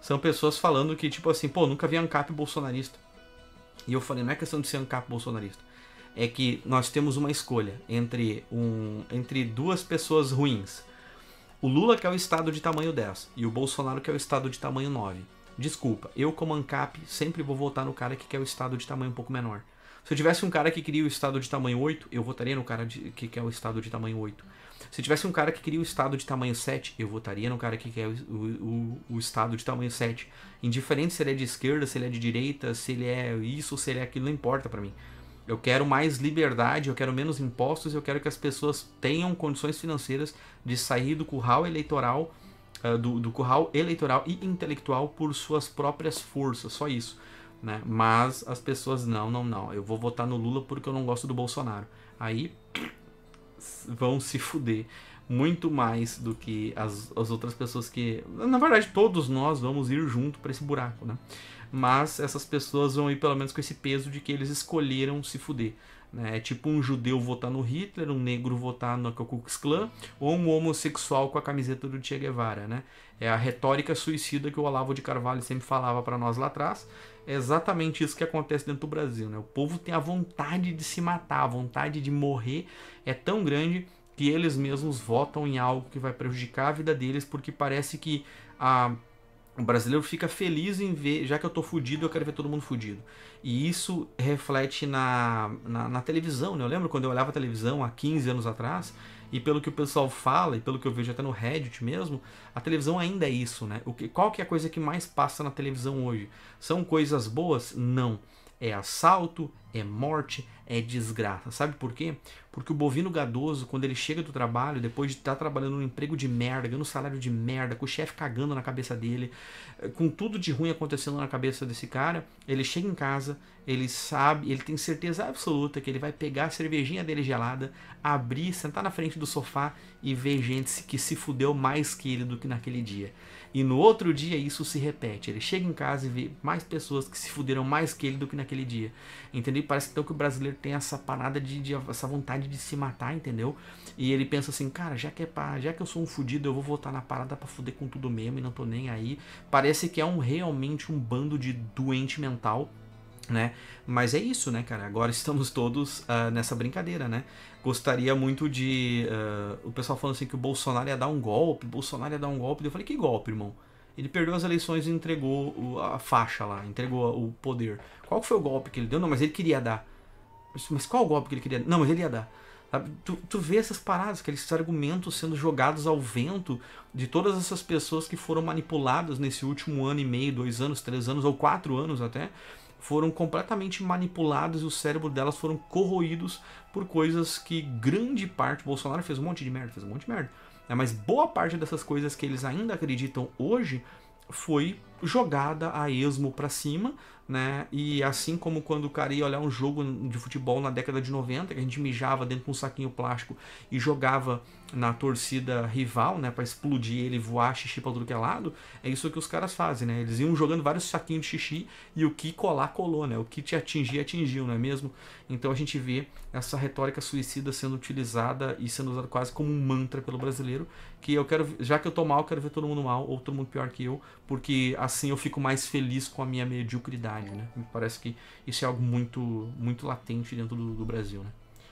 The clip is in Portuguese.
são pessoas falando que, tipo assim, pô, nunca vi ANCAP bolsonarista. E eu falei, não é questão de ser ANCAP bolsonarista. É que nós temos uma escolha entre, um, entre duas pessoas ruins. O Lula, que é o estado de tamanho 10, e o Bolsonaro, que é o estado de tamanho 9. Desculpa, eu como ANCAP sempre vou votar no cara que quer o estado de tamanho um pouco menor. Se eu tivesse um cara que queria o estado de tamanho 8, eu votaria no cara de, que quer o estado de tamanho 8. Se tivesse um cara que queria o estado de tamanho 7, eu votaria no cara que quer o, o, o estado de tamanho 7. Indiferente se ele é de esquerda, se ele é de direita, se ele é isso, se ele é aquilo, não importa para mim. Eu quero mais liberdade, eu quero menos impostos, eu quero que as pessoas tenham condições financeiras de sair do curral eleitoral, uh, do, do curral eleitoral e intelectual por suas próprias forças, só isso. Né? Mas as pessoas, não, não, não, eu vou votar no Lula porque eu não gosto do Bolsonaro. Aí vão se fuder muito mais do que as, as outras pessoas que. Na verdade, todos nós vamos ir junto para esse buraco, né? mas essas pessoas vão ir pelo menos com esse peso de que eles escolheram se fuder. Né? É tipo um judeu votar no Hitler, um negro votar no Ku Klux Klan, ou um homossexual com a camiseta do Che Guevara. Né? É a retórica suicida que o Olavo de Carvalho sempre falava para nós lá atrás. É exatamente isso que acontece dentro do Brasil. Né? O povo tem a vontade de se matar, a vontade de morrer é tão grande que eles mesmos votam em algo que vai prejudicar a vida deles, porque parece que a o brasileiro fica feliz em ver, já que eu tô fudido, eu quero ver todo mundo fudido. E isso reflete na, na, na, televisão, né? Eu lembro quando eu olhava a televisão há 15 anos atrás, e pelo que o pessoal fala, e pelo que eu vejo até no Reddit mesmo, a televisão ainda é isso, né? O que, qual que é a coisa que mais passa na televisão hoje? São coisas boas? Não. É assalto, é morte, é desgraça. Sabe por quê? Porque o bovino gadoso, quando ele chega do trabalho, depois de estar tá trabalhando num emprego de merda, ganhando um salário de merda, com o chefe cagando na cabeça dele, eh, com tudo de ruim acontecendo na cabeça desse cara, ele chega em casa, ele sabe, ele tem certeza absoluta que ele vai pegar a cervejinha dele gelada, abrir, sentar na frente do sofá e ver gente que se fudeu mais que ele do que naquele dia. E no outro dia isso se repete. Ele chega em casa e vê mais pessoas que se fuderam mais que ele do que naquele dia. Entendeu? parece então que o brasileiro tem essa parada de, de, essa vontade de se matar, entendeu? E ele pensa assim, cara, já que é pra, já que eu sou um fudido, eu vou voltar na parada para fuder com tudo mesmo e não tô nem aí. Parece que é um realmente um bando de doente mental né? Mas é isso, né, cara? Agora estamos todos uh, nessa brincadeira, né? Gostaria muito de. Uh, o pessoal falando assim que o Bolsonaro ia dar um golpe, Bolsonaro ia dar um golpe. Eu falei, que golpe, irmão? Ele perdeu as eleições e entregou a faixa lá, entregou o poder. Qual foi o golpe que ele deu? Não, mas ele queria dar. Mas, qual o golpe que ele queria? Não, mas ele ia dar. Tu, tu vê essas paradas, aqueles argumentos sendo jogados ao vento de todas essas pessoas que foram manipuladas nesse último ano e meio, dois anos, três anos ou quatro anos até, foram completamente manipuladas e o cérebro delas foram corroídos por coisas que grande parte. Bolsonaro fez um monte de merda, fez um monte de merda. Né, mas boa parte dessas coisas que eles ainda acreditam hoje foi jogada a esmo para cima, né? E assim como quando o cara ia olhar um jogo de futebol na década de 90, que a gente mijava dentro de um saquinho plástico e jogava na torcida rival, né, para explodir ele, voar xixi pra tudo que é lado, é isso que os caras fazem, né? Eles iam jogando vários saquinhos de xixi e o que colar colou, né? O que te atingir atingiu, não é mesmo? Então a gente vê essa retórica suicida sendo utilizada e sendo usada quase como um mantra pelo brasileiro, que eu quero, já que eu tô mal, quero ver todo mundo mal ou todo mundo pior que eu, porque a assim eu fico mais feliz com a minha mediocridade, né? Me parece que isso é algo muito, muito latente dentro do, do Brasil, né?